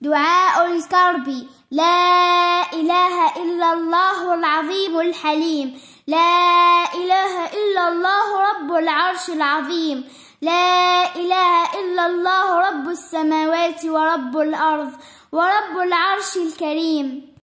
دعاء الكرب لا إله إلا الله العظيم الحليم لا إله إلا الله رب العرش العظيم لا إله إلا الله رب السماوات ورب الأرض ورب العرش الكريم